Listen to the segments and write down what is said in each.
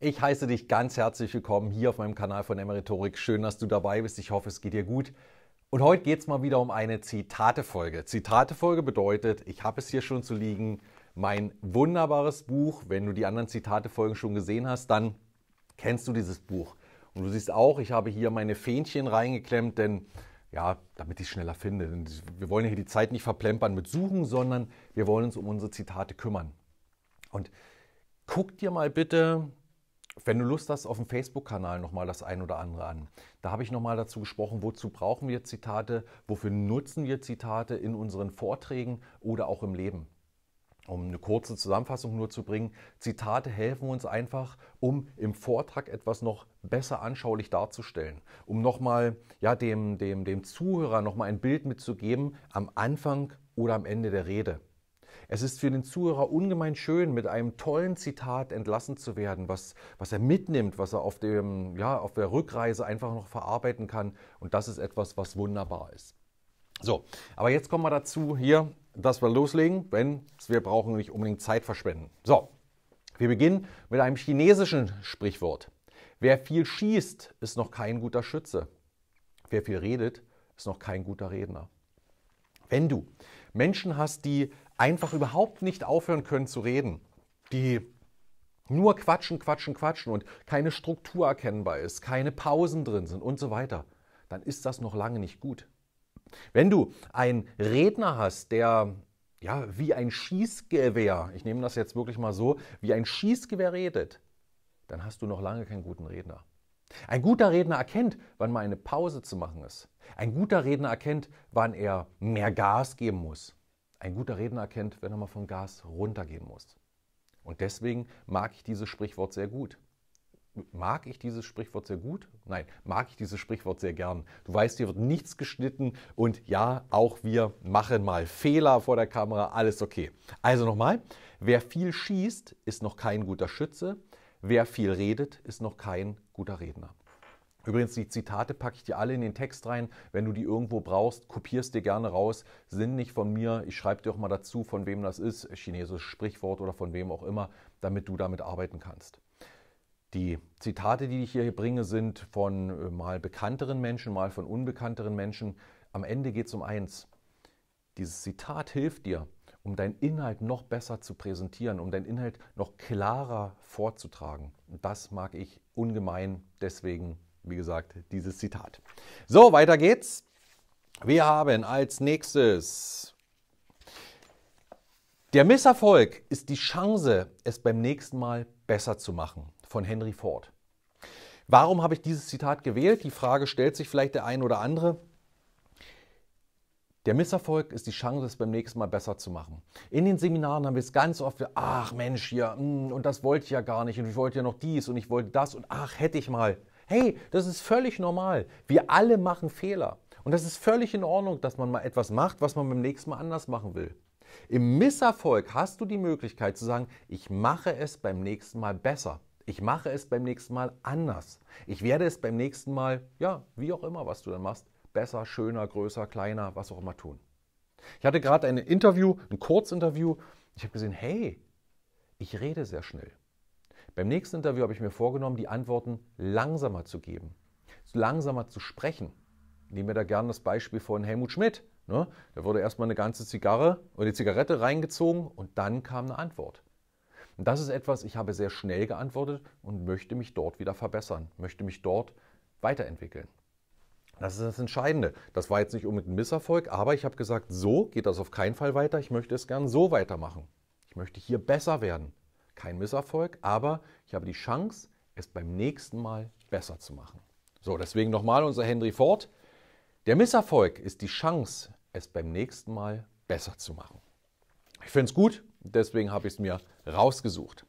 Ich heiße dich ganz herzlich willkommen hier auf meinem Kanal von Emeritorik. Schön, dass du dabei bist. Ich hoffe, es geht dir gut. Und heute geht es mal wieder um eine Zitatefolge. Zitatefolge bedeutet, ich habe es hier schon zu liegen, mein wunderbares Buch. Wenn du die anderen Zitatefolgen schon gesehen hast, dann kennst du dieses Buch. Und du siehst auch, ich habe hier meine Fähnchen reingeklemmt, denn ja, damit ich es schneller finde. Wir wollen ja hier die Zeit nicht verplempern mit Suchen, sondern wir wollen uns um unsere Zitate kümmern. Und guck dir mal bitte wenn du Lust hast, auf dem Facebook-Kanal nochmal das ein oder andere an. Da habe ich nochmal dazu gesprochen, wozu brauchen wir Zitate, wofür nutzen wir Zitate in unseren Vorträgen oder auch im Leben. Um eine kurze Zusammenfassung nur zu bringen, Zitate helfen uns einfach, um im Vortrag etwas noch besser anschaulich darzustellen, um nochmal ja, dem, dem, dem Zuhörer nochmal ein Bild mitzugeben am Anfang oder am Ende der Rede. Es ist für den Zuhörer ungemein schön, mit einem tollen Zitat entlassen zu werden, was, was er mitnimmt, was er auf, dem, ja, auf der Rückreise einfach noch verarbeiten kann. Und das ist etwas, was wunderbar ist. So, aber jetzt kommen wir dazu hier, dass wir loslegen, wenn wir brauchen nicht unbedingt Zeit verschwenden. So, wir beginnen mit einem chinesischen Sprichwort. Wer viel schießt, ist noch kein guter Schütze. Wer viel redet, ist noch kein guter Redner. Wenn du Menschen hast, die einfach überhaupt nicht aufhören können zu reden, die nur quatschen, quatschen, quatschen und keine Struktur erkennbar ist, keine Pausen drin sind und so weiter, dann ist das noch lange nicht gut. Wenn du einen Redner hast, der ja wie ein Schießgewehr, ich nehme das jetzt wirklich mal so, wie ein Schießgewehr redet, dann hast du noch lange keinen guten Redner. Ein guter Redner erkennt, wann mal eine Pause zu machen ist. Ein guter Redner erkennt, wann er mehr Gas geben muss. Ein guter Redner erkennt, wenn er mal von Gas runtergehen muss. Und deswegen mag ich dieses Sprichwort sehr gut. Mag ich dieses Sprichwort sehr gut? Nein, mag ich dieses Sprichwort sehr gern. Du weißt, hier wird nichts geschnitten und ja, auch wir machen mal Fehler vor der Kamera, alles okay. Also nochmal, wer viel schießt, ist noch kein guter Schütze Wer viel redet, ist noch kein guter Redner. Übrigens, die Zitate packe ich dir alle in den Text rein. Wenn du die irgendwo brauchst, kopierst dir gerne raus. Sind nicht von mir. Ich schreibe dir auch mal dazu, von wem das ist, chinesisches Sprichwort oder von wem auch immer, damit du damit arbeiten kannst. Die Zitate, die ich hier bringe, sind von äh, mal bekannteren Menschen, mal von unbekannteren Menschen. Am Ende geht es um eins. Dieses Zitat hilft dir, um deinen Inhalt noch besser zu präsentieren, um deinen Inhalt noch klarer vorzutragen. Und das mag ich ungemein. Deswegen, wie gesagt, dieses Zitat. So, weiter geht's. Wir haben als nächstes. Der Misserfolg ist die Chance, es beim nächsten Mal besser zu machen, von Henry Ford. Warum habe ich dieses Zitat gewählt? Die Frage stellt sich vielleicht der ein oder andere. Der Misserfolg ist die Chance, es beim nächsten Mal besser zu machen. In den Seminaren haben wir es ganz oft, ach Mensch, ja, hm, und das wollte ich ja gar nicht, und ich wollte ja noch dies, und ich wollte das, und ach, hätte ich mal. Hey, das ist völlig normal. Wir alle machen Fehler. Und das ist völlig in Ordnung, dass man mal etwas macht, was man beim nächsten Mal anders machen will. Im Misserfolg hast du die Möglichkeit zu sagen, ich mache es beim nächsten Mal besser. Ich mache es beim nächsten Mal anders. Ich werde es beim nächsten Mal, ja, wie auch immer, was du dann machst, besser, schöner, größer, kleiner, was auch immer tun. Ich hatte gerade ein Interview, ein Kurzinterview. Ich habe gesehen, hey, ich rede sehr schnell. Beim nächsten Interview habe ich mir vorgenommen, die Antworten langsamer zu geben, langsamer zu sprechen. Ich nehme da gerne das Beispiel von Helmut Schmidt. Ne? Da wurde erstmal eine ganze Zigarre oder die Zigarette reingezogen und dann kam eine Antwort. Und das ist etwas, ich habe sehr schnell geantwortet und möchte mich dort wieder verbessern, möchte mich dort weiterentwickeln. Das ist das Entscheidende. Das war jetzt nicht unbedingt ein Misserfolg, aber ich habe gesagt, so geht das auf keinen Fall weiter. Ich möchte es gern so weitermachen. Ich möchte hier besser werden. Kein Misserfolg, aber ich habe die Chance, es beim nächsten Mal besser zu machen. So, deswegen nochmal unser Henry Ford. Der Misserfolg ist die Chance, es beim nächsten Mal besser zu machen. Ich finde es gut, deswegen habe ich es mir rausgesucht.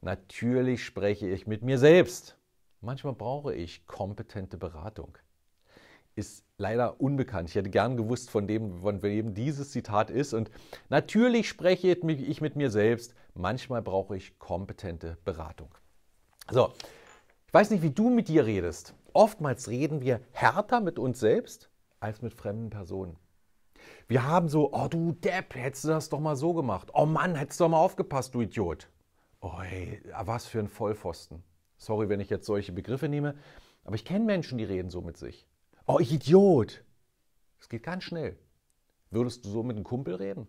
Natürlich spreche ich mit mir selbst. Manchmal brauche ich kompetente Beratung ist leider unbekannt. Ich hätte gern gewusst, von dem, von wem dieses Zitat ist. Und natürlich spreche ich mit mir selbst. Manchmal brauche ich kompetente Beratung. So, ich weiß nicht, wie du mit dir redest. Oftmals reden wir härter mit uns selbst als mit fremden Personen. Wir haben so, oh du Depp, hättest du das doch mal so gemacht. Oh Mann, hättest du doch mal aufgepasst, du Idiot. Oh, ey, was für ein Vollpfosten. Sorry, wenn ich jetzt solche Begriffe nehme, aber ich kenne Menschen, die reden so mit sich. Oh, ich Idiot! Es geht ganz schnell. Würdest du so mit einem Kumpel reden?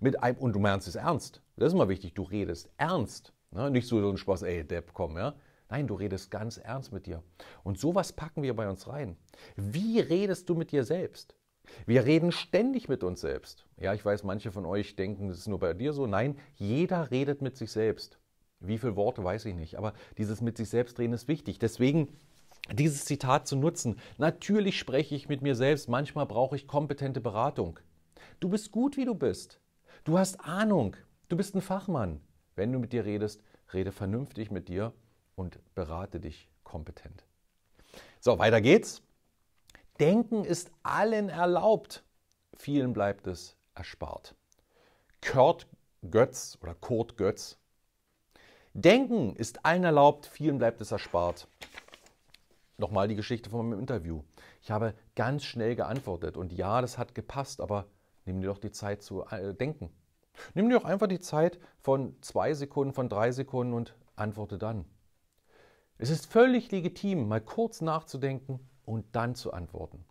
Mit einem, und du meinst es ernst. Das ist immer wichtig, du redest ernst. Ne? Nicht so, so ein Spaß, ey, Depp, komm, ja. Nein, du redest ganz ernst mit dir. Und sowas packen wir bei uns rein. Wie redest du mit dir selbst? Wir reden ständig mit uns selbst. Ja, ich weiß, manche von euch denken, das ist nur bei dir so. Nein, jeder redet mit sich selbst. Wie viele Worte weiß ich nicht, aber dieses mit sich selbst reden ist wichtig. Deswegen dieses Zitat zu nutzen. Natürlich spreche ich mit mir selbst, manchmal brauche ich kompetente Beratung. Du bist gut, wie du bist. Du hast Ahnung. Du bist ein Fachmann. Wenn du mit dir redest, rede vernünftig mit dir und berate dich kompetent. So, weiter geht's. Denken ist allen erlaubt. Vielen bleibt es erspart. Kurt Götz oder Kurt Götz. Denken ist allen erlaubt, vielen bleibt es erspart. Nochmal die Geschichte von meinem Interview. Ich habe ganz schnell geantwortet und ja, das hat gepasst, aber nimm dir doch die Zeit zu äh, denken. Nimm dir doch einfach die Zeit von zwei Sekunden, von drei Sekunden und antworte dann. Es ist völlig legitim, mal kurz nachzudenken und dann zu antworten.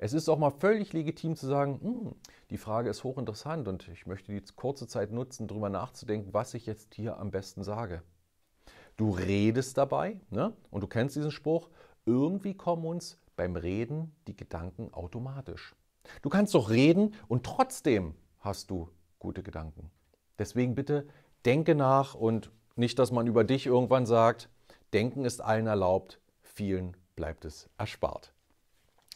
Es ist auch mal völlig legitim zu sagen, hm, die Frage ist hochinteressant und ich möchte die kurze Zeit nutzen, darüber nachzudenken, was ich jetzt hier am besten sage. Du redest dabei ne? und du kennst diesen Spruch, irgendwie kommen uns beim Reden die Gedanken automatisch. Du kannst doch reden und trotzdem hast du gute Gedanken. Deswegen bitte denke nach und nicht, dass man über dich irgendwann sagt, denken ist allen erlaubt, vielen bleibt es erspart.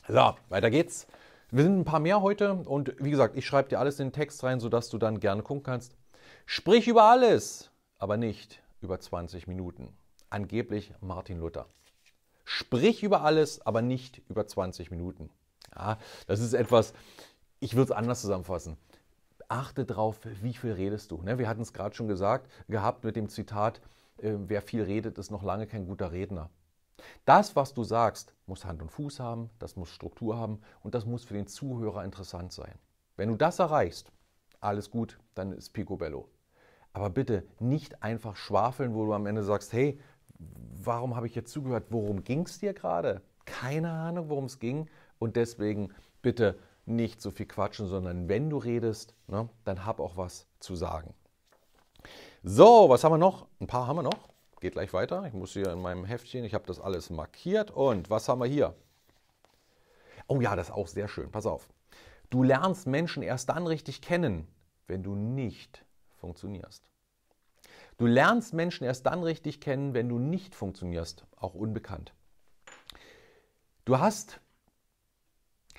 So, weiter geht's. Wir sind ein paar mehr heute und wie gesagt, ich schreibe dir alles in den Text rein, sodass du dann gerne gucken kannst. Sprich über alles, aber nicht über 20 Minuten. Angeblich Martin Luther. Sprich über alles, aber nicht über 20 Minuten. Ja, das ist etwas, ich würde es anders zusammenfassen. Achte darauf, wie viel redest du. Ne? Wir hatten es gerade schon gesagt, gehabt mit dem Zitat, äh, wer viel redet, ist noch lange kein guter Redner. Das, was du sagst, muss Hand und Fuß haben, das muss Struktur haben und das muss für den Zuhörer interessant sein. Wenn du das erreichst, alles gut, dann ist Picobello. Aber bitte nicht einfach schwafeln, wo du am Ende sagst, hey, warum habe ich jetzt zugehört? Worum ging es dir gerade? Keine Ahnung, worum es ging. Und deswegen bitte nicht so viel quatschen, sondern wenn du redest, ne, dann hab auch was zu sagen. So, was haben wir noch? Ein paar haben wir noch. Geht gleich weiter. Ich muss hier in meinem Heftchen, ich habe das alles markiert. Und was haben wir hier? Oh ja, das ist auch sehr schön. Pass auf. Du lernst Menschen erst dann richtig kennen, wenn du nicht funktionierst. Du lernst Menschen erst dann richtig kennen, wenn du nicht funktionierst, auch unbekannt. Du hast,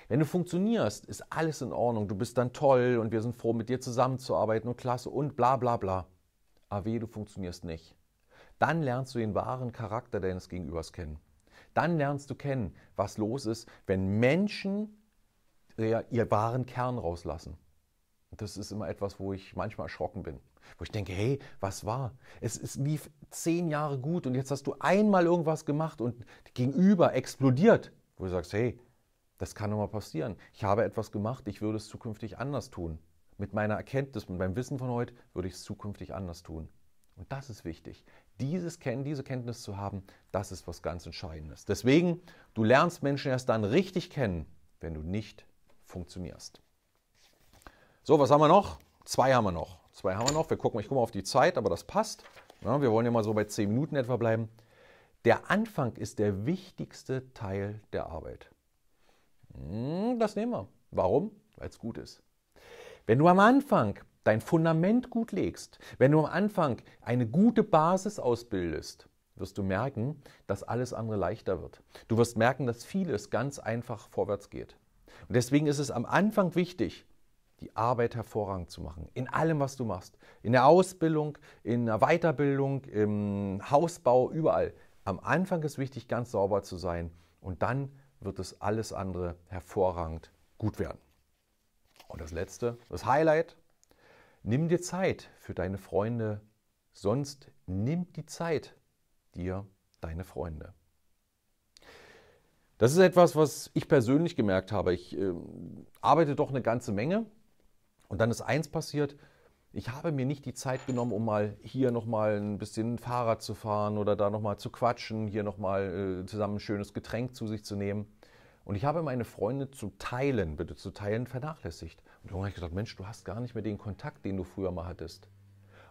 wenn du funktionierst, ist alles in Ordnung. Du bist dann toll und wir sind froh, mit dir zusammenzuarbeiten und klasse und bla bla bla. Aber weh, du funktionierst nicht. Dann lernst du den wahren Charakter deines Gegenübers kennen. Dann lernst du kennen, was los ist, wenn Menschen ihr wahren Kern rauslassen. Das ist immer etwas, wo ich manchmal erschrocken bin. Wo ich denke, hey, was war? Es, es lief zehn Jahre gut und jetzt hast du einmal irgendwas gemacht und gegenüber explodiert. Wo du sagst, hey, das kann doch mal passieren. Ich habe etwas gemacht, ich würde es zukünftig anders tun. Mit meiner Erkenntnis, mit meinem Wissen von heute würde ich es zukünftig anders tun. Und das ist wichtig. Dieses Kennen, diese Kenntnis zu haben, das ist was ganz Entscheidendes. Deswegen, du lernst Menschen erst dann richtig kennen, wenn du nicht funktionierst. So, was haben wir noch? Zwei haben wir noch. Zwei haben wir noch. Wir gucken, ich gucke mal auf die Zeit, aber das passt. Ja, wir wollen ja mal so bei zehn Minuten etwa bleiben. Der Anfang ist der wichtigste Teil der Arbeit. Hm, das nehmen wir. Warum? Weil es gut ist. Wenn du am Anfang dein Fundament gut legst, wenn du am Anfang eine gute Basis ausbildest, wirst du merken, dass alles andere leichter wird. Du wirst merken, dass vieles ganz einfach vorwärts geht. Und deswegen ist es am Anfang wichtig, die Arbeit hervorragend zu machen. In allem, was du machst. In der Ausbildung, in der Weiterbildung, im Hausbau, überall. Am Anfang ist wichtig, ganz sauber zu sein und dann wird es alles andere hervorragend gut werden. Und das letzte, das Highlight, nimm dir Zeit für deine Freunde, sonst nimmt die Zeit dir deine Freunde. Das ist etwas, was ich persönlich gemerkt habe. Ich äh, arbeite doch eine ganze Menge und dann ist eins passiert, ich habe mir nicht die Zeit genommen, um mal hier nochmal ein bisschen Fahrrad zu fahren oder da nochmal zu quatschen, hier nochmal äh, zusammen ein schönes Getränk zu sich zu nehmen. Und ich habe meine Freunde zu teilen, bitte zu teilen, vernachlässigt. Und dann habe ich gesagt, Mensch, du hast gar nicht mehr den Kontakt, den du früher mal hattest.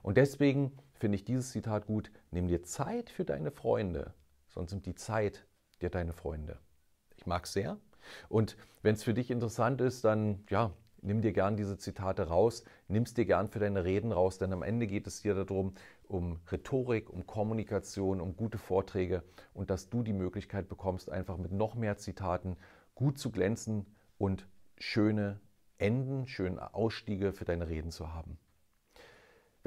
Und deswegen finde ich dieses Zitat gut, nimm dir Zeit für deine Freunde, sonst nimmt die Zeit dir deine Freunde. Ich mag es sehr. Und wenn es für dich interessant ist, dann ja, nimm dir gern diese Zitate raus, nimmst dir gern für deine Reden raus, denn am Ende geht es dir darum, um Rhetorik, um Kommunikation, um gute Vorträge und dass du die Möglichkeit bekommst, einfach mit noch mehr Zitaten gut zu glänzen und schöne Enden, schöne Ausstiege für deine Reden zu haben.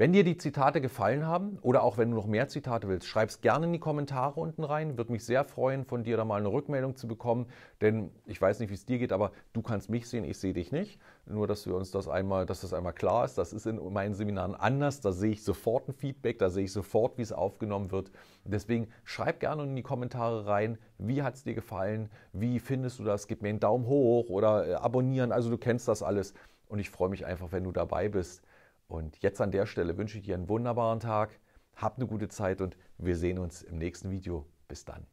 Wenn dir die Zitate gefallen haben oder auch wenn du noch mehr Zitate willst, schreib es gerne in die Kommentare unten rein. Würde mich sehr freuen, von dir da mal eine Rückmeldung zu bekommen, denn ich weiß nicht, wie es dir geht, aber du kannst mich sehen, ich sehe dich nicht. Nur, dass wir uns das einmal, dass das einmal klar ist. Das ist in meinen Seminaren anders. Da sehe ich sofort ein Feedback, da sehe ich sofort, wie es aufgenommen wird. Deswegen schreib gerne in die Kommentare rein, wie hat es dir gefallen, wie findest du das, gib mir einen Daumen hoch oder äh, abonnieren. Also du kennst das alles und ich freue mich einfach, wenn du dabei bist. Und jetzt an der Stelle wünsche ich dir einen wunderbaren Tag, hab eine gute Zeit und wir sehen uns im nächsten Video. Bis dann.